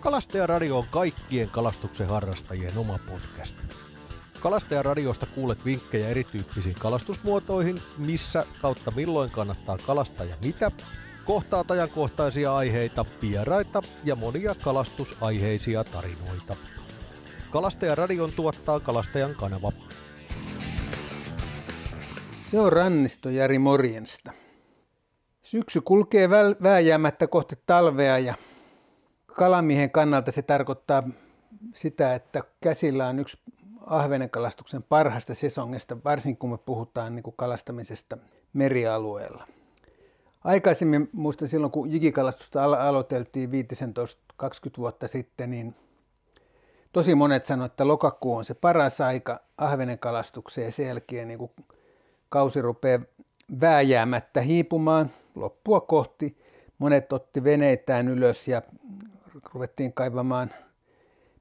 Kalastajaradio on kaikkien kalastuksen harrastajien oma podcast. Kalastajaradiosta kuulet vinkkejä erityyppisiin kalastusmuotoihin, missä kautta milloin kannattaa kalastaa ja mitä, kohtaat ajankohtaisia aiheita, vieraita ja monia kalastusaiheisia tarinoita. Kalastajaradion tuottaa Kalastajan kanava. Se on Rannisto Jari Morjensta. Syksy kulkee vääjäämättä kohti talvea ja kalamiehen kannalta se tarkoittaa sitä, että käsillä on yksi ahvenen kalastuksen parhaista sesongista, varsinkin kun me puhutaan niin kuin kalastamisesta merialueella. Aikaisemmin, muista silloin kun jikikalastusta aloiteltiin 15-20 vuotta sitten, niin tosi monet sanoivat, että lokakuu on se paras aika ahvenen kalastukseen ja sen jälkeen niin kuin kausi rupeaa vääjäämättä hiipumaan loppua kohti. Monet otti veneitään ylös ja ruvettiin kaivamaan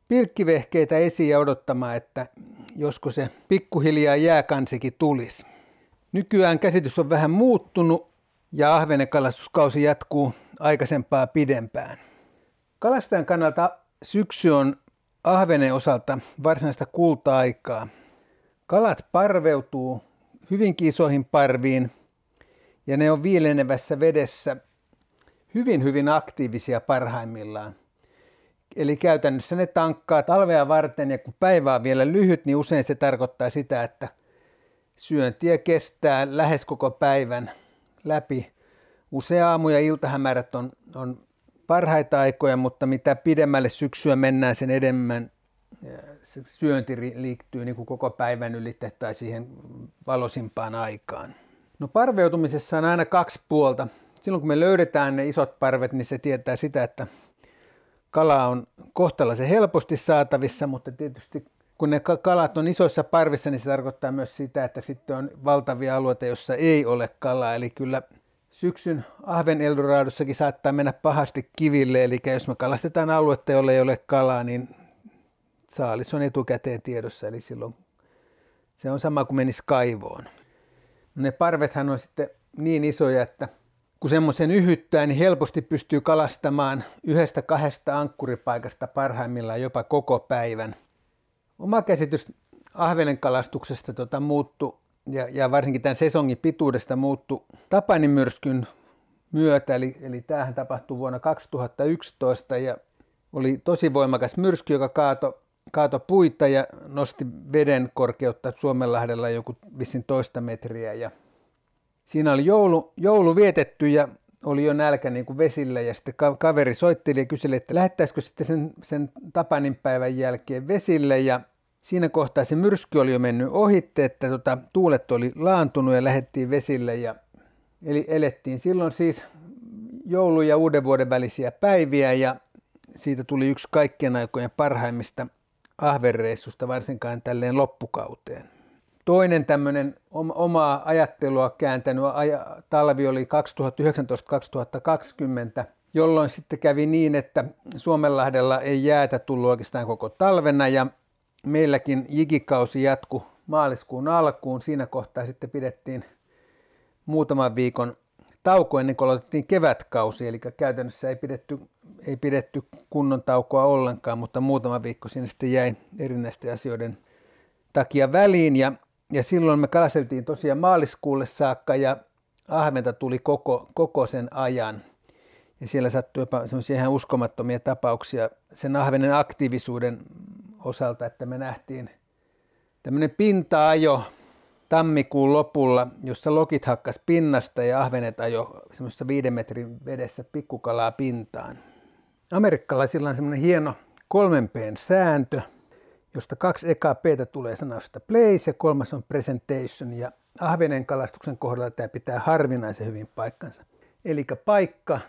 pilkkivehkeitä esiin ja odottamaan, että joskus se pikkuhiljaa jääkansikin tulisi. Nykyään käsitys on vähän muuttunut ja ahvenekalastuskausi jatkuu aikaisempaa pidempään. Kalastajan kannalta syksy on ahvenen osalta varsinaista kulta-aikaa. Kalat parveutuu hyvinkin isoihin parviin ja ne on viilenevässä vedessä hyvin hyvin aktiivisia parhaimmillaan – Eli käytännössä ne tankkaa talvea varten ja kun päivä on vielä lyhyt, niin usein se tarkoittaa sitä, että syöntiä kestää lähes koko päivän läpi. Usea aamu ja iltahämärät on, on parhaita aikoja, mutta mitä pidemmälle syksyä mennään, sen enemmän se syönti liittyy niin kuin koko päivän yli tai siihen valosimpaan aikaan. No parveutumisessa on aina kaksi puolta. Silloin kun me löydetään ne isot parvet, niin se tietää sitä, että kalaa on kohtalaisen helposti saatavissa, mutta tietysti kun ne kalat on isoissa parvissa, niin se tarkoittaa myös sitä, että sitten on valtavia alueita, joissa ei ole kalaa. Eli kyllä syksyn ahven Eldoradossakin saattaa mennä pahasti kiville. Eli jos me kalastetaan aluetta, jolla ei ole kalaa, niin saalis on etukäteen tiedossa. Eli silloin se on sama kuin menisi kaivoon. Ne parvethan on sitten niin isoja, että kun semmoisen yhyttää, niin helposti pystyy kalastamaan yhdestä kahdesta ankkuripaikasta parhaimmillaan jopa koko päivän. Oma käsitys ahvenen kalastuksesta tota, muuttu ja, ja varsinkin tämän sesongin pituudesta muuttu tapanimyrskyn myötä, eli, eli tämähän tapahtui vuonna 2011 ja oli tosi voimakas myrsky, joka kaato, kaato puita ja nosti veden korkeutta Suomenlahdella joku vissin toista metriä ja siinä oli joulu, joulu vietetty ja oli jo nälkä niin kuin vesillä ja sitten kaveri soitteli ja kyseli, että lähettäisikö sitten sen, sen Tapanin päivän jälkeen vesille ja siinä kohtaa se myrsky oli jo mennyt ohitte, että tuota, tuulet oli laantunut ja lähettiin vesille ja eli elettiin silloin siis joulu- ja uuden vuoden välisiä päiviä ja siitä tuli yksi kaikkien aikojen parhaimmista ahvenreissusta varsinkaan tälleen loppukauteen. Toinen tämmöinen omaa ajattelua kääntänyt talvi oli 2019-2020, jolloin sitten kävi niin, että Suomenlahdella ei jäätä tullut oikeastaan koko talvena ja meilläkin jikikausi jatku maaliskuun alkuun. Siinä kohtaa sitten pidettiin muutaman viikon tauko ennen kuin aloitettiin kevätkausi, eli käytännössä ei pidetty, ei pidetty kunnon taukoa ollenkaan, mutta muutama viikko sinne sitten jäi erinäisten asioiden takia väliin ja ja silloin me kalasteltiin tosiaan maaliskuulle saakka ja ahmenta tuli koko, koko sen ajan. Ja siellä sattui jopa semmoisia ihan uskomattomia tapauksia sen ahvenen aktiivisuuden osalta, että me nähtiin tämmöinen pinta-ajo tammikuun lopulla, jossa lokit hakkas pinnasta ja ahvenet ajo semmoisessa viiden metrin vedessä pikkukalaa pintaan. Amerikkalaisilla on semmoinen hieno kolmen sääntö – josta kaksi ekaa p tulee sanasta place ja kolmas on presentation. Ja ahvenen kalastuksen kohdalla tämä pitää harvinaisen hyvin paikkansa. Eli paikka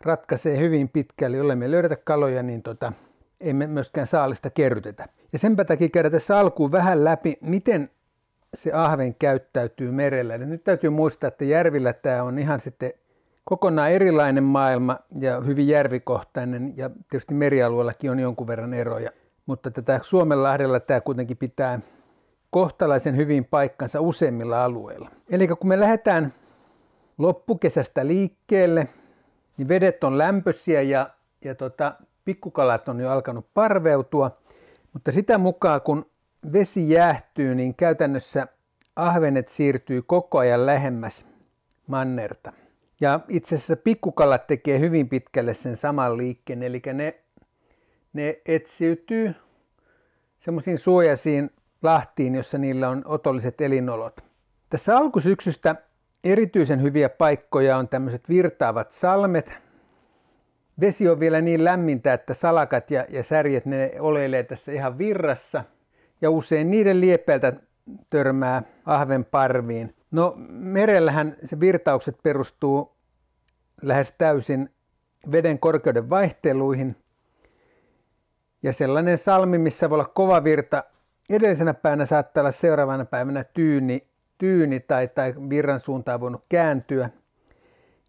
ratkaisee hyvin pitkälle, jolle me löydetä kaloja, niin tota, emme myöskään saalista kerrytetä. Ja senpä takia käydä tässä alkuun vähän läpi, miten se ahven käyttäytyy merellä. Eli nyt täytyy muistaa, että järvillä tämä on ihan sitten kokonaan erilainen maailma ja hyvin järvikohtainen ja tietysti merialueellakin on jonkun verran eroja mutta tätä Suomen lahdella tämä kuitenkin pitää kohtalaisen hyvin paikkansa useimmilla alueilla. Eli kun me lähdetään loppukesästä liikkeelle, niin vedet on lämpöisiä ja, ja tota, pikkukalat on jo alkanut parveutua, mutta sitä mukaan kun vesi jäähtyy, niin käytännössä ahvenet siirtyy koko ajan lähemmäs mannerta. Ja itse asiassa pikkukalat tekee hyvin pitkälle sen saman liikkeen, eli ne ne etsiytyy semmoisiin suojaisiin lahtiin, jossa niillä on otolliset elinolot. Tässä alkusyksystä erityisen hyviä paikkoja on tämmöiset virtaavat salmet. Vesi on vielä niin lämmintä, että salakat ja, ja särjet ne oleilee tässä ihan virrassa ja usein niiden liepeiltä törmää ahven parviin. No merellähän se virtaukset perustuu lähes täysin veden korkeuden vaihteluihin – ja sellainen salmi, missä voi olla kova virta, edellisenä päivänä saattaa olla seuraavana päivänä tyyni, tyyni tai, tai virran suuntaan voinut kääntyä.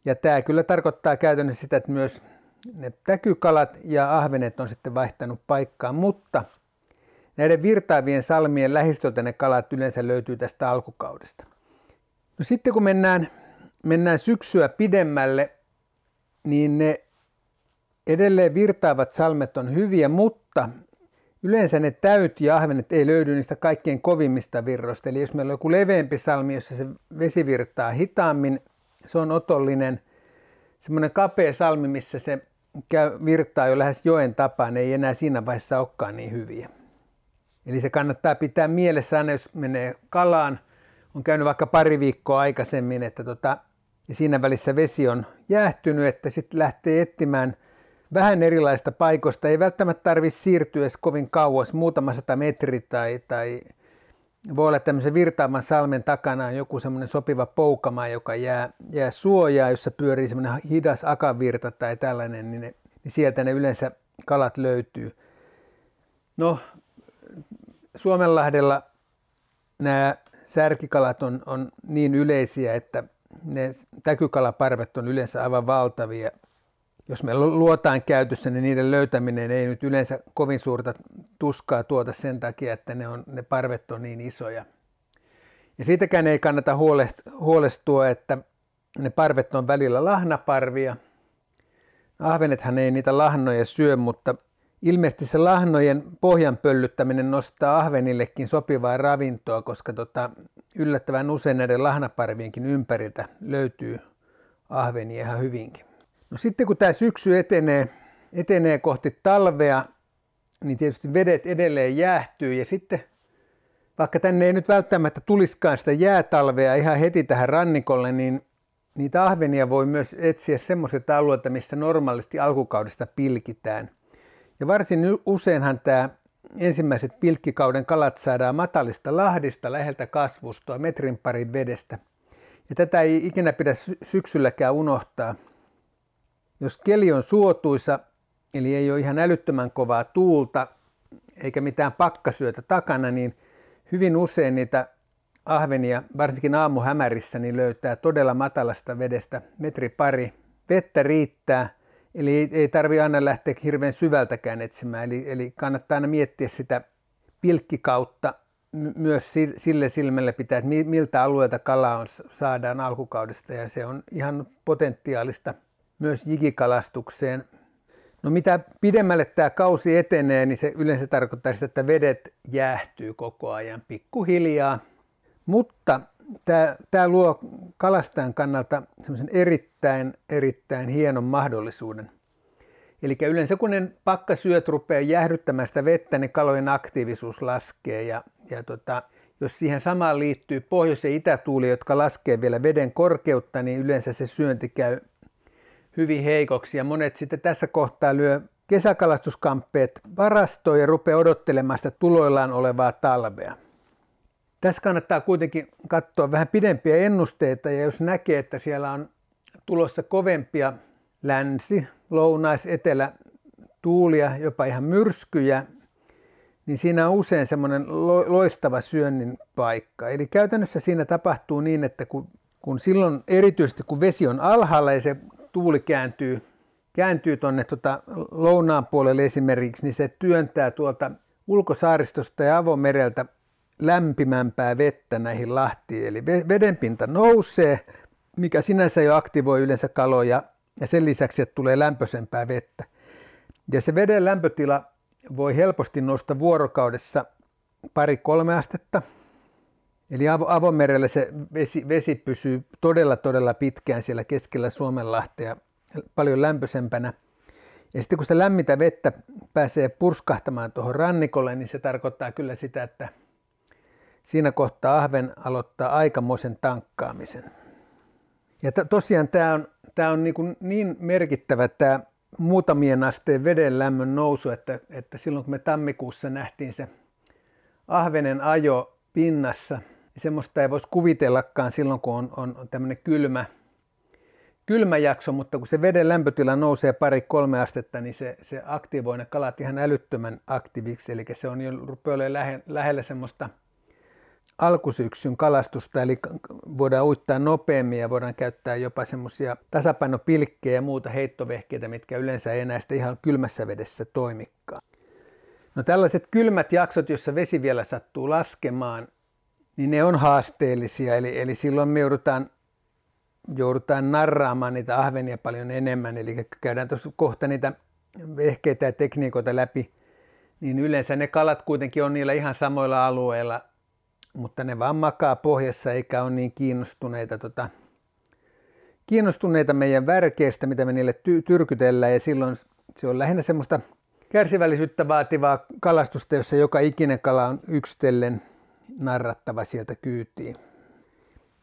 Ja tämä kyllä tarkoittaa käytännössä sitä, että myös ne täkykalat ja ahvenet on sitten vaihtanut paikkaa, mutta näiden virtaavien salmien lähistöltä ne kalat yleensä löytyy tästä alkukaudesta. No sitten kun mennään, mennään syksyä pidemmälle, niin ne Edelleen virtaavat salmet on hyviä, mutta yleensä ne täyt ja ahvenet ei löydy niistä kaikkein kovimmista virroista. Eli jos meillä on joku leveämpi salmi, jossa se vesi virtaa hitaammin, se on otollinen. Semmoinen kapea salmi, missä se käy, virtaa jo lähes joen tapaan, ei enää siinä vaiheessa olekaan niin hyviä. Eli se kannattaa pitää mielessä aina, jos menee kalaan. On käynyt vaikka pari viikkoa aikaisemmin, että tota, ja siinä välissä vesi on jäähtynyt, että sitten lähtee etsimään – vähän erilaista paikoista. Ei välttämättä tarvitse siirtyä edes kovin kauas, muutama sata metri tai, tai voi olla tämmöisen virtaavan salmen takana on joku semmoinen sopiva poukama, joka jää, jää suojaa, jossa pyörii semmoinen hidas akavirta tai tällainen, niin, ne, niin sieltä ne yleensä kalat löytyy. No, Suomenlahdella nämä särkikalat on, on niin yleisiä, että ne täkykalaparvet on yleensä aivan valtavia – jos meillä on luotain käytössä, niin niiden löytäminen ei nyt yleensä kovin suurta tuskaa tuota sen takia, että ne, on, ne parvet on niin isoja. Ja siitäkään ei kannata huolestua, että ne parvet on välillä lahnaparvia. Ahvenethan ei niitä lahnoja syö, mutta ilmeisesti se lahnojen pohjan pöllyttäminen nostaa ahvenillekin sopivaa ravintoa, koska tota, yllättävän usein näiden lahnaparvienkin ympäriltä löytyy ahveni ihan hyvinkin. No sitten kun tämä syksy etenee, etenee kohti talvea, niin tietysti vedet edelleen jäähtyy ja sitten vaikka tänne ei nyt välttämättä tuliskaan sitä jäätalvea ihan heti tähän rannikolle, niin niitä ahvenia voi myös etsiä semmoiset alueet, missä normaalisti alkukaudesta pilkitään. Ja varsin useinhan tämä ensimmäiset pilkkikauden kalat saadaan matalista lahdista läheltä kasvustoa metrin parin vedestä. Ja tätä ei ikinä pidä syksylläkään unohtaa. Jos keli on suotuisa, eli ei ole ihan älyttömän kovaa tuulta eikä mitään pakkasyötä takana, niin hyvin usein niitä ahvenia, varsinkin aamuhämärissä, niin löytää todella matalasta vedestä metri pari. Vettä riittää, eli ei, tarvi aina lähteä hirveän syvältäkään etsimään. Eli, eli kannattaa aina miettiä sitä pilkkikautta myös sille silmälle pitää, että miltä alueelta kalaa on, saadaan alkukaudesta ja se on ihan potentiaalista – myös jigikalastukseen. No mitä pidemmälle tämä kausi etenee, niin se yleensä tarkoittaa sitä, että vedet jäähtyy koko ajan pikkuhiljaa. Mutta tämä, tämä luo kalastajan kannalta semmoisen erittäin, erittäin hienon mahdollisuuden. Eli yleensä kun ne pakkasyöt rupeaa jäähdyttämään sitä vettä, niin kalojen aktiivisuus laskee. Ja, ja tota, jos siihen samaan liittyy pohjois- ja itätuuli, jotka laskee vielä veden korkeutta, niin yleensä se syönti käy hyvin heikoksi ja monet sitten tässä kohtaa lyö kesäkalastuskamppeet varastoon ja rupeaa odottelemaan sitä tuloillaan olevaa talvea. Tässä kannattaa kuitenkin katsoa vähän pidempiä ennusteita ja jos näkee, että siellä on tulossa kovempia länsi, lounais, etelä tuulia, jopa ihan myrskyjä, niin siinä on usein semmoinen loistava syönnin paikka. Eli käytännössä siinä tapahtuu niin, että kun, kun silloin erityisesti kun vesi on alhaalla ja se tuuli kääntyy, kääntyy tuonne tuota lounaan puolelle esimerkiksi, niin se työntää tuolta ulkosaaristosta ja avomereltä lämpimämpää vettä näihin lahtiin. Eli vedenpinta nousee, mikä sinänsä jo aktivoi yleensä kaloja ja sen lisäksi, että tulee lämpöisempää vettä. Ja se veden lämpötila voi helposti nousta vuorokaudessa pari-kolme astetta, Eli av- avomerellä se vesi, vesi pysyy todella todella pitkään siellä keskellä Suomenlahtea paljon lämpöisempänä. Ja sitten kun se lämmintä vettä pääsee purskahtamaan tuohon rannikolle, niin se tarkoittaa kyllä sitä, että siinä kohtaa ahven aloittaa aikamoisen tankkaamisen. Ja to- tosiaan tämä on, tää on niin, niin merkittävä tämä muutamien asteen veden lämmön nousu, että, että silloin kun me tammikuussa nähtiin se ahvenen ajo pinnassa – semmoista ei voisi kuvitellakaan silloin, kun on, on, tämmöinen kylmä, kylmä jakso, mutta kun se veden lämpötila nousee pari-kolme astetta, niin se, se aktivoi ne kalat ihan älyttömän aktiiviksi. Eli se on jo rupeaa olemaan lähe, lähellä semmoista alkusyksyn kalastusta, eli voidaan uittaa nopeammin ja voidaan käyttää jopa semmoisia tasapainopilkkejä ja muuta heittovehkeitä, mitkä yleensä ei enää ihan kylmässä vedessä toimikaan. No tällaiset kylmät jaksot, jossa vesi vielä sattuu laskemaan, niin ne on haasteellisia. Eli, eli silloin me joudutaan, joudutaan narraamaan niitä ahvenia paljon enemmän. Eli käydään tuossa kohta niitä vehkeitä ja tekniikoita läpi, niin yleensä ne kalat kuitenkin on niillä ihan samoilla alueilla, mutta ne vaan makaa pohjassa eikä ole niin kiinnostuneita, tota, kiinnostuneita meidän värkeistä, mitä me niille ty- tyrkytellään ja silloin se on lähinnä semmoista kärsivällisyyttä vaativaa kalastusta, jossa joka ikinen kala on yksitellen narrattava sieltä kyytiin.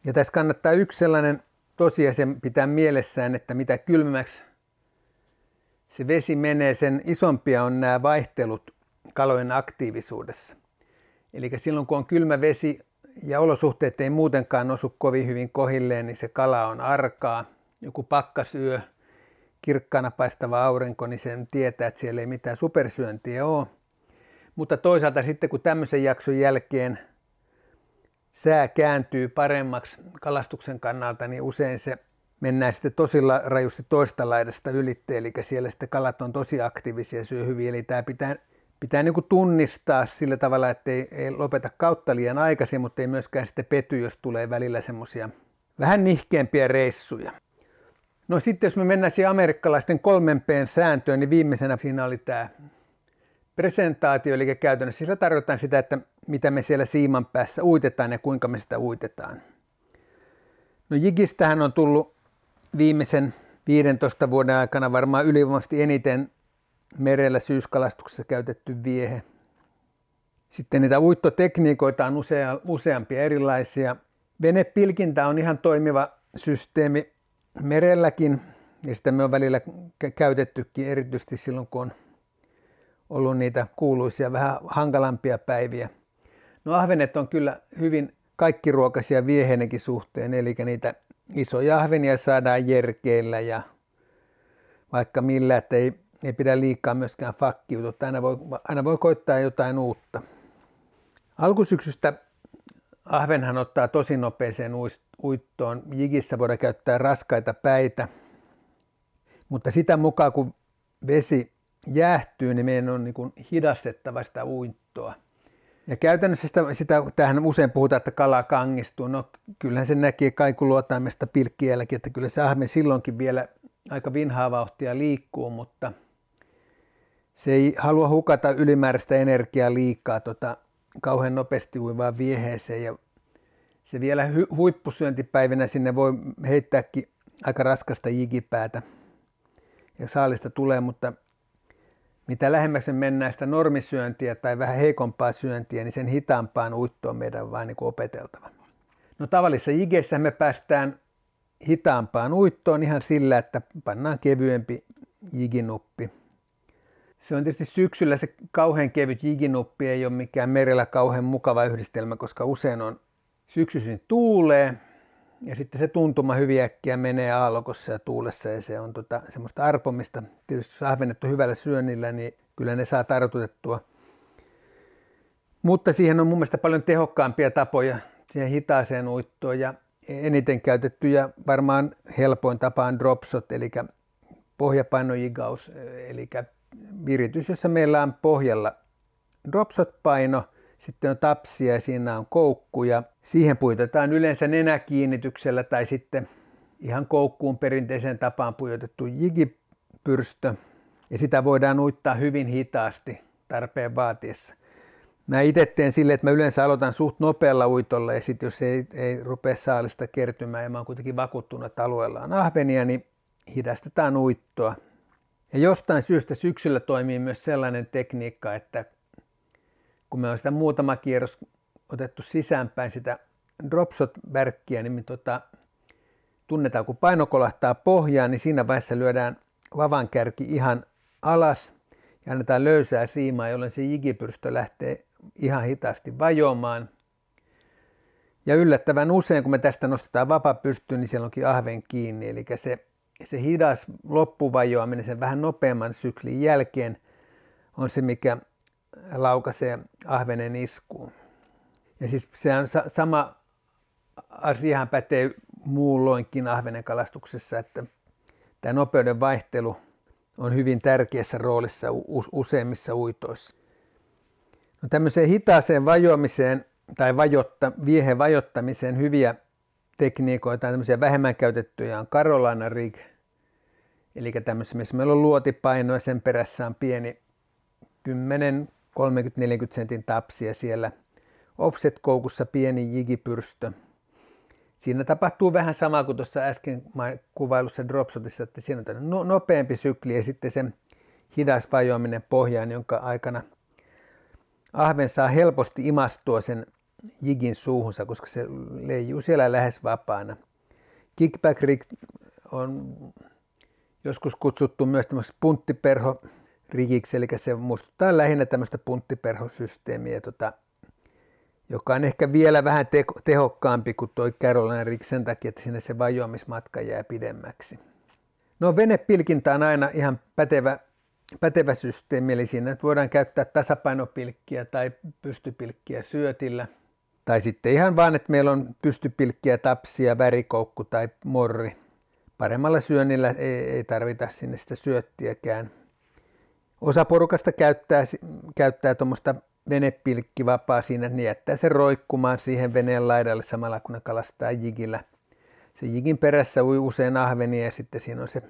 Ja tässä kannattaa yksi sellainen tosiasia pitää mielessään, että mitä kylmäksi se vesi menee, sen isompia on nämä vaihtelut kalojen aktiivisuudessa. Eli silloin kun on kylmä vesi ja olosuhteet ei muutenkaan osu kovin hyvin kohilleen, niin se kala on arkaa. Joku pakkasyö, kirkkaana paistava aurinko, niin sen tietää, että siellä ei mitään supersyöntiä ole. Mutta toisaalta sitten kun tämmöisen jakson jälkeen – sää kääntyy paremmaksi kalastuksen kannalta, niin usein se mennään sitten tosilla rajusti toista laidasta ylitte, eli siellä sitten kalat on tosi aktiivisia syö hyvin, eli tämä pitää, pitää niin kuin tunnistaa sillä tavalla, että ei, ei lopeta kautta liian aikaisin, mutta ei myöskään sitten pety, jos tulee välillä semmoisia vähän nihkeämpiä reissuja. No sitten jos me mennään siihen amerikkalaisten kolmen P sääntöön, niin viimeisenä siinä oli tämä presentaatio, eli käytännössä sillä tarkoitan sitä, että mitä me siellä siiman päässä uitetaan ja kuinka me sitä uitetaan. No jigistähän on tullut viimeisen 15 vuoden aikana varmaan ylivoimaisesti eniten merellä syyskalastuksessa käytetty viehe. Sitten niitä uittotekniikoita on usea, useampia erilaisia. Venepilkintä on ihan toimiva systeemi merelläkin ja sitä me on välillä käytettykin erityisesti silloin kun on ollut niitä kuuluisia vähän hankalampia päiviä. No ahvenet on kyllä hyvin kaikkiruokaisia viehenekin suhteen, eli niitä isoja ahvenia saadaan järkeillä ja vaikka millä, että ei, ei pidä liikaa myöskään fakkiutua, aina voi, aina voi koittaa jotain uutta. Alkusyksystä ahvenhan ottaa tosi nopeeseen uittoon. Jigissä voidaan käyttää raskaita päitä, mutta sitä mukaan kun vesi jäähtyy, niin meidän on niin hidastettava sitä uintoa. Ja käytännössä sitä, sitä, tähän usein puhutaan, että kala kangistuu. No kyllähän se näkee kaikuluotaimesta pilkkielläkin, että kyllä se ahme silloinkin vielä aika vinhaa vauhtia liikkuu, mutta se ei halua hukata ylimääräistä energiaa liikaa tota, kauhean nopeasti uivaan vieheeseen. Ja se vielä hu- huippusyöntipäivinä sinne voi heittääkin aika raskasta jigipäätä ja saalista tulee, mutta mitä lähemmäksi mennään sitä normisyöntiä tai vähän heikompaa syöntiä, niin sen hitaampaan uittoon meidän vain niin opeteltava. No tavallisessa jigessä me päästään hitaampaan uittoon ihan sillä, että pannaan kevyempi jiginuppi. Se on tietysti syksyllä se kauhean kevyt jiginuppi ei ole mikään merellä kauhean mukava yhdistelmä, koska usein on syksyisin tuulee ja sitten se tuntuma hyvin äkkiä menee aallokossa ja tuulessa ja se on tota, semmoista arpomista. Tietysti jos ahvennettu hyvällä syönnillä, niin kyllä ne saa tartutettua. Mutta siihen on mun mielestä paljon tehokkaampia tapoja siihen hitaaseen uittoon ja eniten käytetty ja varmaan helpoin tapa on dropshot, eli pohjapainojigaus, eli viritys, jossa meillä on pohjalla dropshot-paino – sitten on tapsia ja siinä on koukku ja siihen pujotetaan yleensä nenäkiinnityksellä tai sitten ihan koukkuun perinteiseen tapaan pujotettu jigipyrstö. Ja sitä voidaan uittaa hyvin hitaasti tarpeen vaatiessa. Mä itse teen sille, että mä yleensä aloitan suht nopealla uitolla ja sitten jos ei, ei rupea saalista kertymään ja mä oon kuitenkin vakuuttunut, että alueella on ahvenia, niin hidastetaan uittoa. Ja jostain syystä syksyllä toimii myös sellainen tekniikka, että kun me on sitä muutama kierros otettu sisäänpäin sitä dropshot-värkkiä, niin me tota, tunnetaan, kun paino kolahtaa pohjaan, niin siinä vaiheessa lyödään vavan kärki ihan alas ja annetaan löysää siimaa, jolloin se jigipyrstö lähtee ihan hitaasti vajoamaan. Ja yllättävän usein, kun me tästä nostetaan vapa pystyyn, niin siellä onkin ahven kiinni. Eli se, se hidas loppuvajoaminen sen vähän nopeamman syklin jälkeen on se, mikä laukaisee ahvenen iskuun. Ja siis se on sa- sama asiahan pätee muulloinkin ahvenen kalastuksessa, että tämä nopeuden vaihtelu on hyvin tärkeässä roolissa useimmissa uitoissa. No tämmöiseen hitaaseen vajoamiseen tai vajotta, viehen vajottamiseen hyviä tekniikoita, tämmöisiä vähemmän käytettyjä on Carolina rig, eli tämmöisessä, missä meillä on luotipaino ja sen perässä on pieni 10 30-40 sentin tapsia siellä offset-koukussa pieni jigipyrstö. Siinä tapahtuu vähän sama kuin tuossa äsken kuvailussa dropshotissa, että siinä on no-, nopeampi sykli ja sitten sen hidas vajoaminen pohjaan, jonka aikana ahven saa helposti imastua sen jigin suuhunsa, koska se leijuu siellä lähes vapaana. Kickback rig on joskus kutsuttu myös tämmöisessä punttiperho rigiksi, eli se muistuttaa lähinnä tämmöistä punttiperhosysteemiä, tota, joka on ehkä vielä vähän te- tehokkaampi kuin tuo Carolina Rig sen takia, että sinne se vajoamismatka jää pidemmäksi. No venepilkinta on aina ihan pätevä, pätevä systeemi, eli siinä voidaan käyttää tasapainopilkkiä tai pystypilkkiä syötillä. Tai sitten ihan vaan, että meillä on pystypilkkiä, tapsia, värikoukku tai morri. Paremmalla syönnillä ei, ei tarvita sinne sitä syöttiäkään. Osa porukasta käyttää, käyttää tuommoista venepilkkivapaa siinä, niin jättää sen roikkumaan siihen veneen laidalle samalla kun ne kalastaa jigillä. Se jigin perässä ui usein ahveni ja sitten siinä on se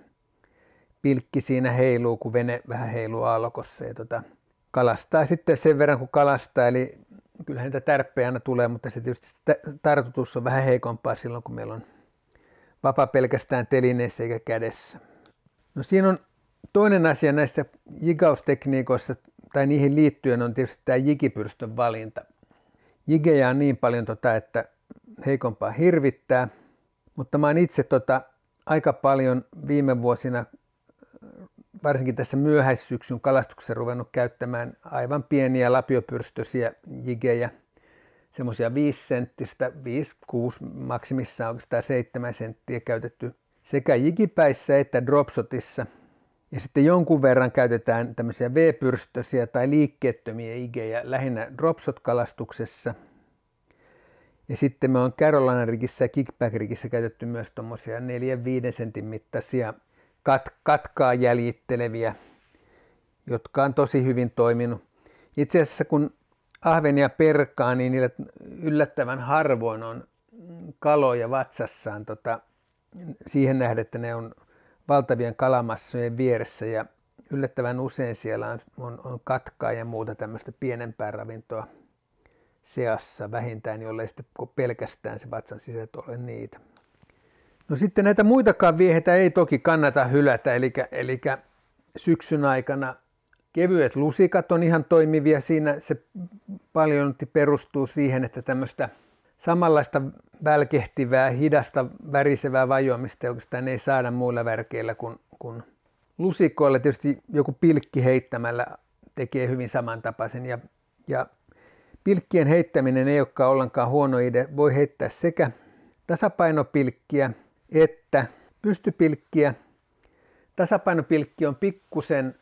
pilkki siinä heiluu, kun vene vähän heiluu aallokossa ja tota, kalastaa sitten sen verran kun kalastaa. Eli kyllähän niitä tärppejä aina tulee, mutta se tietysti tartutus on vähän heikompaa silloin kun meillä on vapa pelkästään telineessä eikä kädessä. No siinä on toinen asia näissä jigaustekniikoissa tai niihin liittyen on tietysti tämä jigipyrstön valinta. Jigejä on niin paljon, tota, että heikompaa hirvittää, mutta mä oon itse tota, aika paljon viime vuosina, varsinkin tässä myöhäissyksyn kalastuksessa ruvennut käyttämään aivan pieniä lapiopyrstösiä jigejä, semmoisia 5 senttistä, 5, 6, maksimissaan oikeastaan 7 senttiä käytetty sekä jigipäissä että dropsotissa – ja sitten jonkun verran käytetään tämmöisiä V-pyrstösiä tai liikkeettömiä igejä lähinnä dropshot-kalastuksessa. Ja sitten me on Carolina rigissä ja kickback rigissä käytetty myös tuommoisia 4-5 sentin mittaisia kat- katkaa jäljitteleviä, jotka on tosi hyvin toiminut. Itse asiassa kun ahvenia perkaa, niin niillä yllättävän harvoin on kaloja vatsassaan tota, siihen nähden, että ne on valtavien kalamassojen vieressä ja yllättävän usein siellä on, on, on katkaa ja muuta tämmöistä pienempää ravintoa seassa vähintään, jollei sitten pelkästään se vatsan sisät ole niitä. No sitten näitä muitakaan vieheitä ei toki kannata hylätä, eli, eli syksyn aikana kevyet lusikat on ihan toimivia. Siinä se paljon perustuu siihen, että tämmöistä – samanlaista välkehtivää, hidasta, värisevää vajoamista oikeastaan ei saada muilla värkeillä kuin, kuin lusikoilla. Tietysti joku pilkki heittämällä tekee hyvin samantapaisen ja, ja pilkkien heittäminen ei olekaan ollenkaan huono idea. Voi heittää sekä tasapainopilkkiä että pystypilkkiä. Tasapainopilkki on pikkusen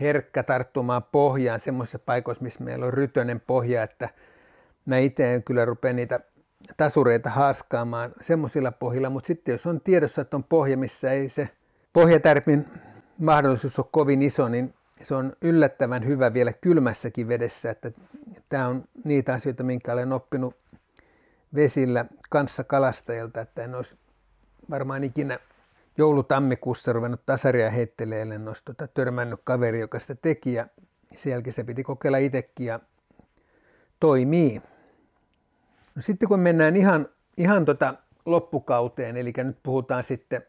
herkkä tarttumaan pohjaan semmoisissa paikoissa, missä meillä on rytönen pohja, että mä itse en kyllä rupea niitä tasureita haaskaamaan semmoisilla pohjilla, mutta sitten jos on tiedossa, että on pohja, missä ei se pohjatärpin mahdollisuus ole kovin iso, niin se on yllättävän hyvä vielä kylmässäkin vedessä, että tämä on niitä asioita, minkä olen oppinut vesillä kanssa kalastajilta, että en olisi varmaan ikinä joulutammikuussa ruvennut tasaria heittelee, en olisi tuota törmännyt kaveri, joka sitä teki ja sen jälkeen se piti kokeilla itsekin ja toimii. No sitten kun mennään ihan, ihan tota loppukauteen, eli nyt puhutaan sitten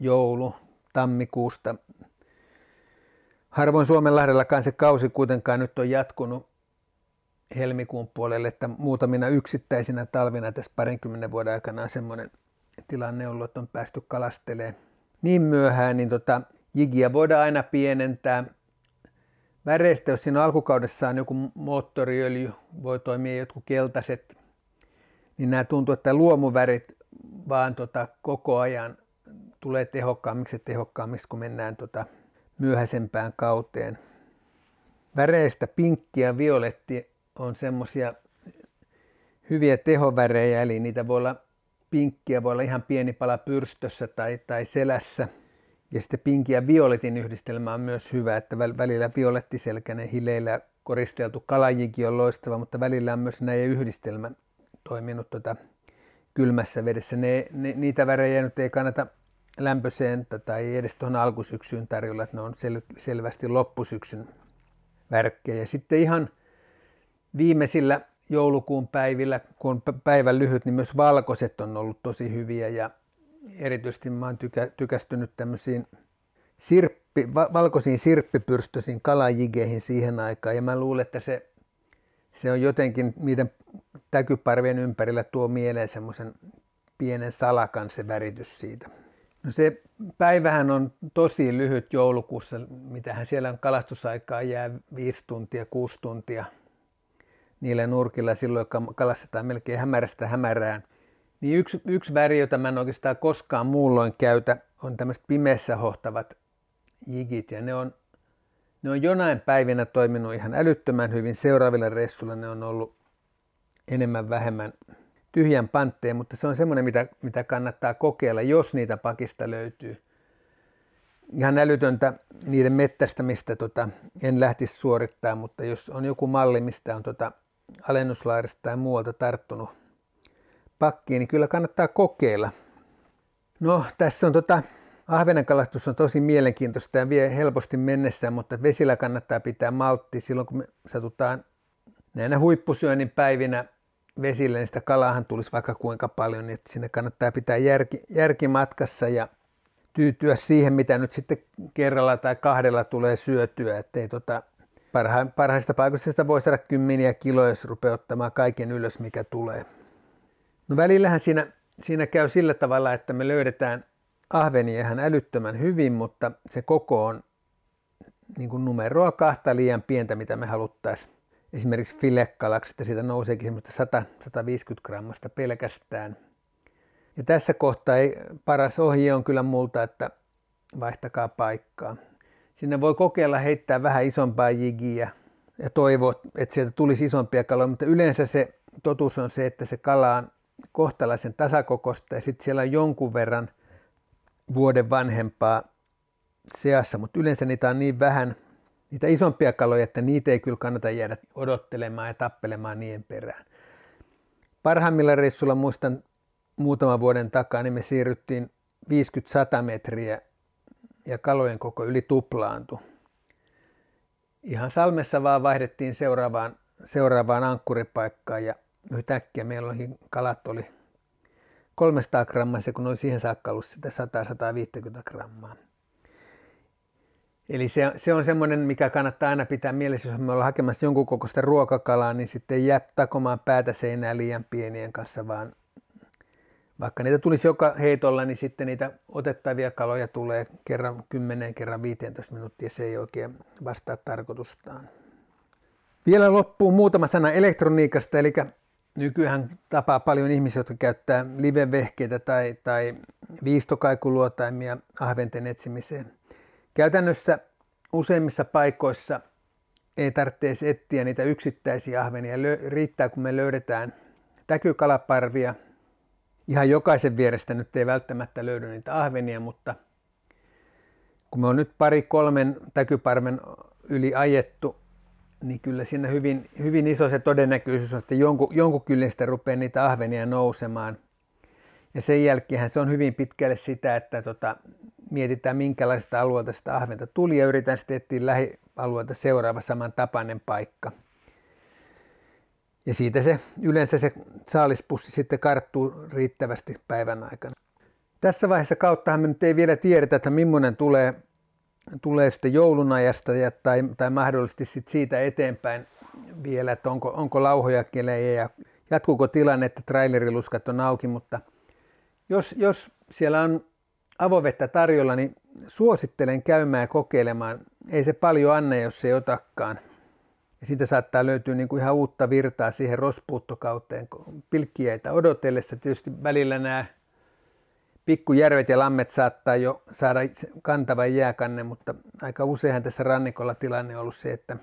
joulu, tammikuusta. Harvoin Suomenlahdellakaan se kausi kuitenkaan nyt on jatkunut helmikuun puolelle, että muutamina yksittäisinä talvina tässä parinkymmenen vuoden aikana on semmoinen tilanne ollut, että on päästy kalastelemaan niin myöhään, niin tota, jigiä voidaan aina pienentää väreistä, jos siinä on joku moottoriöljy voi toimia jotkut keltaiset, niin nämä tuntuu, että luomuvärit vaan tota koko ajan tulee tehokkaammiksi ja tehokkaammiksi, kun mennään tota myöhäisempään kauteen. Väreistä pinkki ja violetti on semmoisia hyviä tehovärejä, eli niitä voi olla pinkkiä, voi olla ihan pieni pala pyrstössä tai, tai selässä – ja sitten pinkin ja violetin yhdistelmä on myös hyvä, että välillä violettiselkäinen hileillä koristeltu kalajiki on loistava, mutta välillä on myös näin yhdistelmä toiminut tuota kylmässä vedessä. Ne, ne, niitä värejä nyt ei kannata lämpöiseen tai tota, edes tuohon alkusyksyyn tarjolla, että ne on sel, selvästi loppusyksyn värkkejä. Ja sitten ihan viimeisillä joulukuun päivillä, kun päivän lyhyt, niin myös valkoiset on ollut tosi hyviä ja erityisesti mä oon tykä, tykästynyt tämmöisiin sirppi, va, valkoisiin sirppipyrstöisiin kalajigeihin siihen aikaan. Ja mä luulen, että se, se on jotenkin niiden täkyparvien ympärillä tuo mieleen semmoisen pienen salakan se väritys siitä. No se päivähän on tosi lyhyt joulukuussa, mitähän siellä on kalastusaikaa jää 5 tuntia, 6 tuntia niillä nurkilla silloin, kun kalastetaan melkein hämärästä hämärään – niin yksi, yksi väri, jota mä en oikeastaan koskaan muulloin käytä, on tämmöiset pimeässä hohtavat jigit. Ja ne on, ne on jonain päivinä toiminut ihan älyttömän hyvin. Seuraavilla reissulla ne on ollut enemmän vähemmän tyhjän pantteen, mutta se on semmoinen, mitä, mitä kannattaa kokeilla, jos niitä pakista löytyy. Ihan älytöntä niiden mettästämistä tota, en lähtisi suorittaa, mutta jos on joku malli, mistä on tota, alennuslaarista tai muualta tarttunut pakkiin, niin kyllä kannattaa kokeilla. No tässä on tota, ahvenenkalastus on tosi mielenkiintoista ja vie helposti mennessä, mutta vesillä kannattaa pitää maltti. Silloin kun me satutaan näinä huippusyönnin päivinä vesille, niin sitä kalaahan tulisi vaikka kuinka paljon, niin että sinne kannattaa pitää järki, järki matkassa ja tyytyä siihen, mitä nyt sitten kerralla tai kahdella tulee syötyä. Ettei tota, parha, parhaista paikoista sitä voi saada kymmeniä kiloja, jos rupeaa ottamaan kaiken ylös, mikä tulee. No välillähän siinä, siinä käy sillä tavalla, että me löydetään ahvenia ihan älyttömän hyvin, mutta se koko on niin kuin numeroa kahta liian pientä, mitä me haluttaisiin. Esimerkiksi filekkalaksi, että siitä nouseekin semmoista 100-150 grammasta pelkästään. Ja tässä kohtaa ei, paras ohje on kyllä multa, että vaihtakaa paikkaa. Sinne voi kokeilla heittää vähän isompaa jigiä ja toivoa, että sieltä tulisi isompia kaloja, mutta yleensä se totuus on se, että se kala on kohtalaisen tasakokosta ja sitten siellä on jonkun verran vuoden vanhempaa seassa, mutta yleensä niitä on niin vähän, niitä isompia kaloja, että niitä ei kyllä kannata jäädä odottelemaan ja tappelemaan niiden perään. Parhaimmilla reissulla muistan muutaman vuoden takaa, niin me siirryttiin 50-100 metriä ja kalojen koko yli tuplaantui. Ihan salmessa vaan vaihdettiin seuraavaan, seuraavaan ankkuripaikkaan ja yhtäkkiä meillä oli kalat oli 300 grammaa, se kun oli siihen saakka ollut sitä 100-150 grammaa. Eli se, se on semmoinen, mikä kannattaa aina pitää mielessä, jos me ollaan hakemassa jonkun kokoista ruokakalaa, niin sitten jää takomaan päätä seinää liian pienien kanssa, vaan vaikka niitä tulisi joka heitolla, niin sitten niitä otettavia kaloja tulee kerran 10, kerran 15 minuuttia, se ei oikein vastaa tarkoitustaan. Vielä loppuun muutama sana elektroniikasta, eli nykyään tapaa paljon ihmisiä, jotka käyttää livevehkeitä tai, tai viistokaikuluotaimia ahventen etsimiseen. Käytännössä useimmissa paikoissa ei tarvitse edes etsiä niitä yksittäisiä ahvenia. Lö- riittää, kun me löydetään täkykalaparvia. Ihan jokaisen vierestä nyt ei välttämättä löydy niitä ahvenia, mutta kun me on nyt pari kolmen täkyparven yli ajettu, niin kyllä siinä hyvin, hyvin iso se todennäköisyys on, että jonkun, jonkun kyljestä rupeaa niitä ahvenia nousemaan. Ja sen jälkeen se on hyvin pitkälle sitä, että tota, mietitään minkälaista alueelta sitä ahventa tuli ja yritetään sitten etsiä lähialueelta seuraava samantapainen paikka. Ja siitä se yleensä se saalispussi sitten karttuu riittävästi päivän aikana. Tässä vaiheessa kauttahan me nyt ei vielä tiedetä, että millainen tulee tulee sitten joulun ajasta ja, tai, tai mahdollisesti sitten siitä eteenpäin vielä, että onko, onko lauhoja kelejä ja jatkuuko tilanne, että traileriluskat on auki, mutta jos, jos siellä on avovettä tarjolla, niin suosittelen käymään ja kokeilemaan. Ei se paljon anna, jos se ei otakaan. Ja siitä saattaa löytyä niin kuin ihan uutta virtaa siihen rospuuttokauteen pilkkiäitä odotellessa. Tietysti välillä nämä pikkujärvet ja lammet saattaa jo saada kantavan jääkanne, mutta aika useinhan tässä rannikolla tilanne on ollut se, että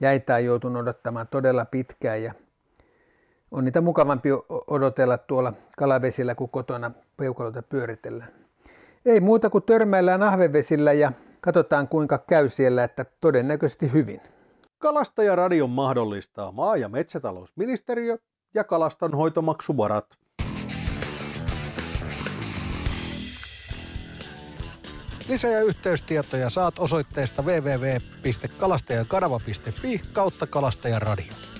jäitä on joutunut odottamaan todella pitkään ja on niitä mukavampi odotella tuolla kalavesillä kuin kotona peukalota pyöritellään. Ei muuta kuin törmäillään ahvevesillä ja katsotaan kuinka käy siellä, että todennäköisesti hyvin. Kalastajaradion mahdollistaa maa- ja metsätalousministeriö ja kalastonhoitomaksuvarat. Lisää ja yhteystietoja saat osoitteesta www.kalastajakanava.fi kautta kalastajaradio.